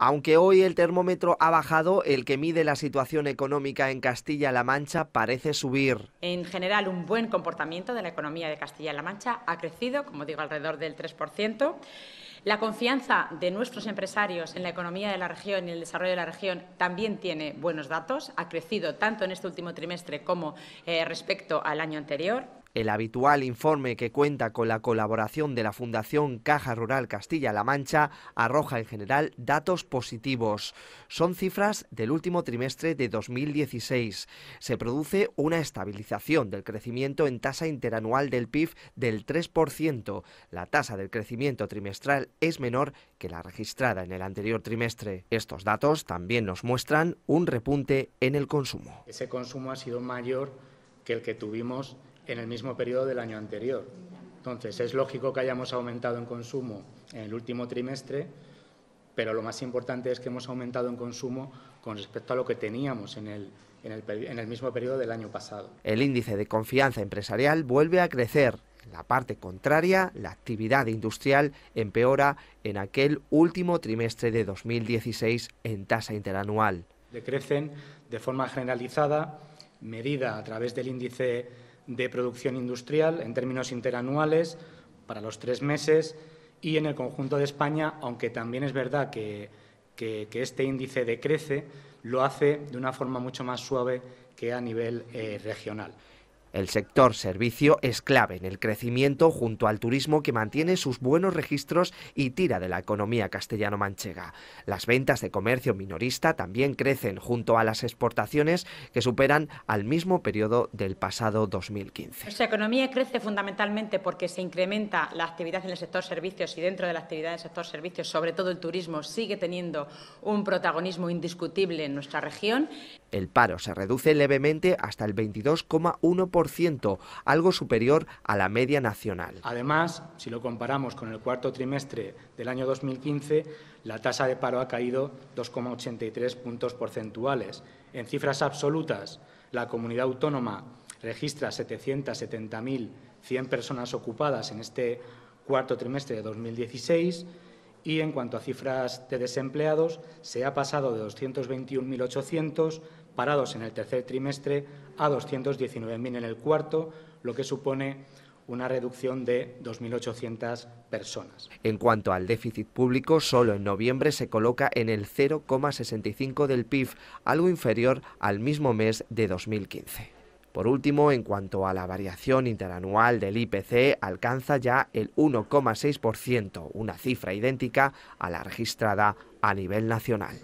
Aunque hoy el termómetro ha bajado, el que mide la situación económica en Castilla-La Mancha parece subir. En general, un buen comportamiento de la economía de Castilla-La Mancha ha crecido, como digo, alrededor del 3%. La confianza de nuestros empresarios en la economía de la región y el desarrollo de la región también tiene buenos datos, ha crecido tanto en este último trimestre como eh, respecto al año anterior. El habitual informe que cuenta con la colaboración de la Fundación Caja Rural Castilla-La Mancha arroja en general datos positivos. Son cifras del último trimestre de 2016. Se produce una estabilización del crecimiento en tasa interanual del PIB del 3%. La tasa del crecimiento trimestral es menor que la registrada en el anterior trimestre. Estos datos también nos muestran un repunte en el consumo. Ese consumo ha sido mayor que el que tuvimos en el mismo periodo del año anterior. Entonces, es lógico que hayamos aumentado en consumo en el último trimestre, pero lo más importante es que hemos aumentado en consumo con respecto a lo que teníamos en el, en el, en el mismo periodo del año pasado. El índice de confianza empresarial vuelve a crecer. la parte contraria, la actividad industrial empeora en aquel último trimestre de 2016 en tasa interanual. Decrecen de forma generalizada, medida a través del índice de producción industrial en términos interanuales para los tres meses y en el conjunto de España, aunque también es verdad que, este índice decrece, lo hace de una forma mucho más suave que a nivel eh, regional. El sector servicio es clave en el crecimiento junto al turismo que mantiene sus buenos registros y tira de la economía castellano-manchega. Las ventas de comercio minorista también crecen junto a las exportaciones que superan al mismo periodo del pasado 2015. Nuestra economía crece fundamentalmente porque se incrementa la actividad en el sector servicios y dentro de la actividad del sector servicios, sobre todo el turismo, sigue teniendo un protagonismo indiscutible en nuestra región. El paro se reduce levemente hasta el 22,1% algo superior a la media nacional. Además, si lo comparamos con el cuarto trimestre del año 2015, la tasa de paro ha caído 2,83 puntos porcentuales. En cifras absolutas, la comunidad autónoma registra 770.100 personas ocupadas en este cuarto trimestre de 2016 y en cuanto a cifras de desempleados, se ha pasado de 221.800 parados en el tercer trimestre a 219.000 en el cuarto, lo que supone una reducción de 2.800 personas. En cuanto al déficit público, solo en noviembre se coloca en el 0,65 del PIB, algo inferior al mismo mes de 2015. Por último, en cuanto a la variación interanual del IPC, alcanza ya el 1,6%, una cifra idéntica a la registrada a nivel nacional.